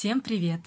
Всем привет!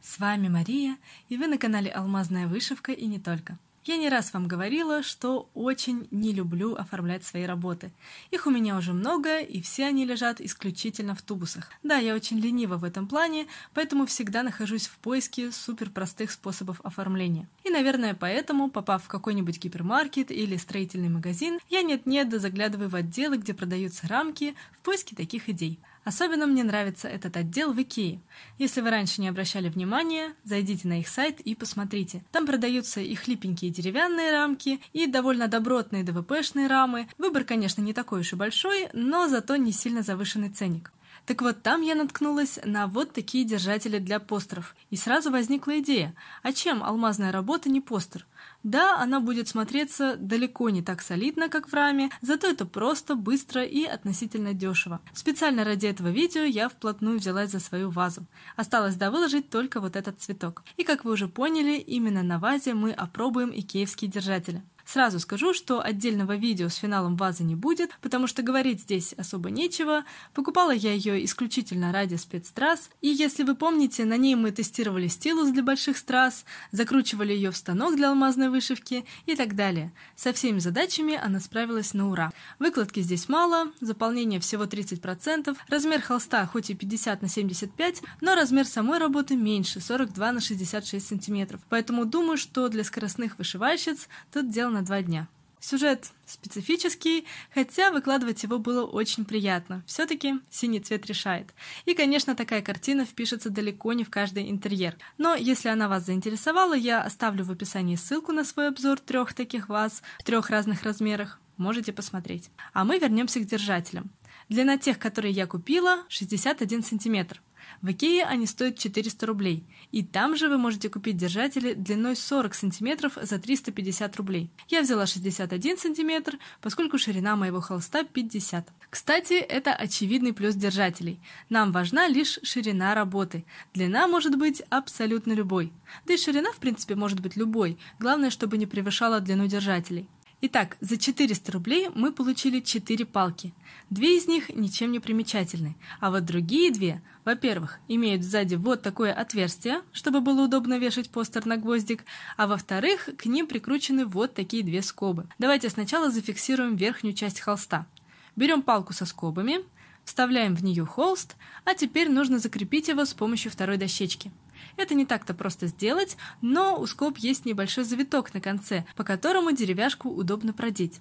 С вами Мария, и вы на канале «Алмазная вышивка» и не только. Я не раз вам говорила, что очень не люблю оформлять свои работы. Их у меня уже много, и все они лежат исключительно в тубусах. Да, я очень ленива в этом плане, поэтому всегда нахожусь в поиске суперпростых способов оформления. И, наверное, поэтому, попав в какой-нибудь гипермаркет или строительный магазин, я нет-нет да заглядываю в отделы, где продаются рамки, в поиске таких идей. Особенно мне нравится этот отдел в Икее. Если вы раньше не обращали внимания, зайдите на их сайт и посмотрите. Там продаются и хлипенькие деревянные рамки, и довольно добротные ДВПшные рамы. Выбор, конечно, не такой уж и большой, но зато не сильно завышенный ценник. Так вот, там я наткнулась на вот такие держатели для постеров. И сразу возникла идея, а чем алмазная работа не постер? Да, она будет смотреться далеко не так солидно, как в раме, зато это просто, быстро и относительно дешево. Специально ради этого видео я вплотную взялась за свою вазу. Осталось довыложить только вот этот цветок. И как вы уже поняли, именно на вазе мы опробуем икеевские держатели. Сразу скажу, что отдельного видео с финалом вазы не будет, потому что говорить здесь особо нечего. Покупала я ее исключительно ради спецтрасс, и если вы помните, на ней мы тестировали стилус для больших страз, закручивали ее в станок для алмазной вышивки и так далее. Со всеми задачами она справилась на ура. Выкладки здесь мало, заполнение всего 30%, размер холста хоть и 50 на 75, но размер самой работы меньше, 42 на 66 сантиметров. Поэтому думаю, что для скоростных вышивальщиц тут дело на два дня. Сюжет специфический, хотя выкладывать его было очень приятно. Все-таки синий цвет решает. И, конечно, такая картина впишется далеко не в каждый интерьер. Но если она вас заинтересовала, я оставлю в описании ссылку на свой обзор трех таких вас, в трех разных размерах. Можете посмотреть. А мы вернемся к держателям. Длина тех, которые я купила, 61 сантиметр. В Икее они стоят 400 рублей. И там же вы можете купить держатели длиной 40 см за 350 рублей. Я взяла 61 см, поскольку ширина моего холста 50. Кстати, это очевидный плюс держателей. Нам важна лишь ширина работы. Длина может быть абсолютно любой. Да и ширина, в принципе, может быть любой. Главное, чтобы не превышала длину держателей. Итак, за 400 рублей мы получили 4 палки. Две из них ничем не примечательны, а вот другие две, во-первых, имеют сзади вот такое отверстие, чтобы было удобно вешать постер на гвоздик, а во-вторых, к ним прикручены вот такие две скобы. Давайте сначала зафиксируем верхнюю часть холста. Берем палку со скобами – Вставляем в нее холст, а теперь нужно закрепить его с помощью второй дощечки. Это не так-то просто сделать, но у скоб есть небольшой завиток на конце, по которому деревяшку удобно продеть.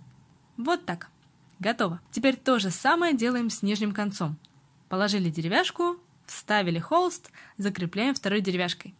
Вот так. Готово. Теперь то же самое делаем с нижним концом. Положили деревяшку, вставили холст, закрепляем второй деревяшкой.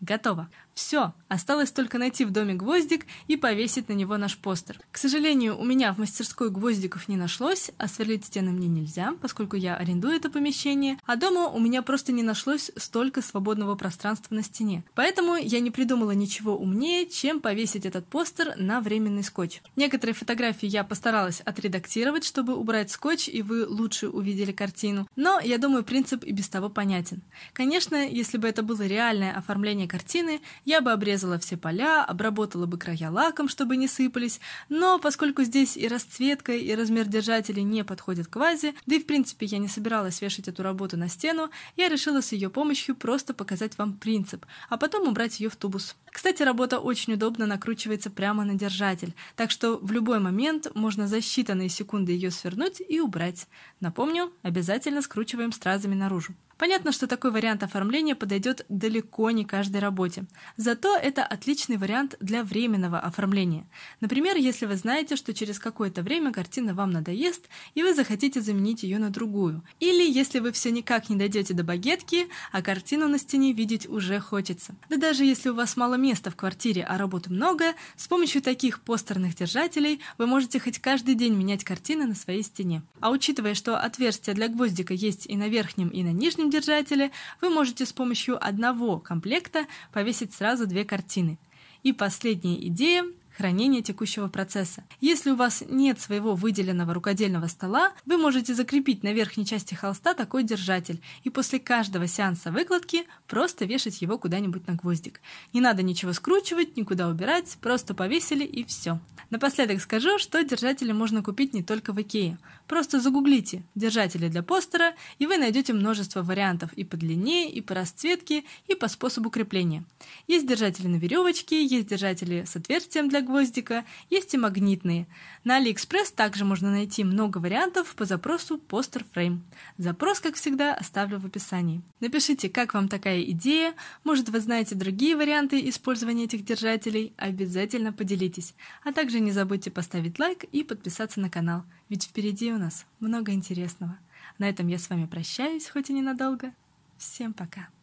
Готово. Все, осталось только найти в доме гвоздик и повесить на него наш постер. К сожалению, у меня в мастерской гвоздиков не нашлось, а сверлить стены мне нельзя, поскольку я арендую это помещение, а дома у меня просто не нашлось столько свободного пространства на стене. Поэтому я не придумала ничего умнее, чем повесить этот постер на временный скотч. Некоторые фотографии я постаралась отредактировать, чтобы убрать скотч, и вы лучше увидели картину, но я думаю, принцип и без того понятен. Конечно, если бы это было реальное оформление картины, я бы обрезала все поля, обработала бы края лаком, чтобы не сыпались, но поскольку здесь и расцветка, и размер держателей не подходят к вазе, да и в принципе я не собиралась вешать эту работу на стену, я решила с ее помощью просто показать вам принцип, а потом убрать ее в тубус. Кстати, работа очень удобно накручивается прямо на держатель, так что в любой момент можно за считанные секунды ее свернуть и убрать. Напомню, обязательно скручиваем стразами наружу. Понятно, что такой вариант оформления подойдет далеко не каждой работе. Зато это отличный вариант для временного оформления. Например, если вы знаете, что через какое-то время картина вам надоест, и вы захотите заменить ее на другую. Или если вы все никак не дойдете до багетки, а картину на стене видеть уже хочется. Да даже если у вас мало места в квартире, а работы много, с помощью таких постерных держателей вы можете хоть каждый день менять картины на своей стене. А учитывая, что отверстия для гвоздика есть и на верхнем, и на нижнем держателе вы можете с помощью одного комплекта повесить сразу две картины. И последняя идея хранения текущего процесса. Если у вас нет своего выделенного рукодельного стола, вы можете закрепить на верхней части холста такой держатель и после каждого сеанса выкладки просто вешать его куда-нибудь на гвоздик. Не надо ничего скручивать, никуда убирать, просто повесили и все. Напоследок скажу, что держатели можно купить не только в Икее. Просто загуглите «держатели для постера» и вы найдете множество вариантов и по длине, и по расцветке, и по способу крепления. Есть держатели на веревочке, есть держатели с отверстием для гвоздика, есть и магнитные. На Алиэкспресс также можно найти много вариантов по запросу «Постер фрейм». Запрос, как всегда, оставлю в описании. Напишите, как вам такая идея, может, вы знаете другие варианты использования этих держателей, обязательно поделитесь. А также не забудьте поставить лайк и подписаться на канал, ведь впереди у нас много интересного. На этом я с вами прощаюсь, хоть и ненадолго. Всем пока!